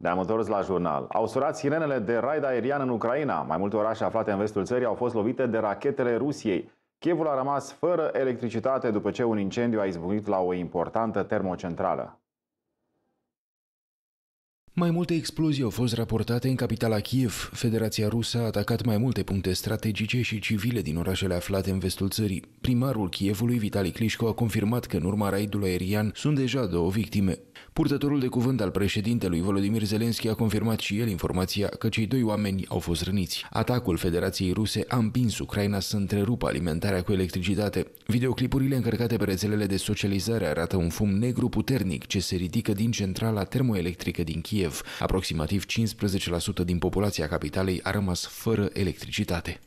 Ne-am întors la jurnal. Au surat sirenele de raid aerian în Ucraina. Mai multe orașe aflate în vestul țării au fost lovite de rachetele Rusiei. Chievul a rămas fără electricitate după ce un incendiu a izbucnit la o importantă termocentrală. Mai multe explozii au fost raportate în capitala Kiev. Federația Rusă a atacat mai multe puncte strategice și civile din orașele aflate în vestul țării. Primarul Kievului, Vitali Klitschko, a confirmat că în urma raidului aerian sunt deja două victime. Purtătorul de cuvânt al președintelui Volodimir Zelenski a confirmat și el informația că cei doi oameni au fost răniți. Atacul Federației Ruse a împins Ucraina să întrerupă alimentarea cu electricitate. Videoclipurile încărcate pe rețelele de socializare arată un fum negru puternic ce se ridică din centrala termoelectrică din Kiev. Aproximativ 15% din populația capitalei a rămas fără electricitate.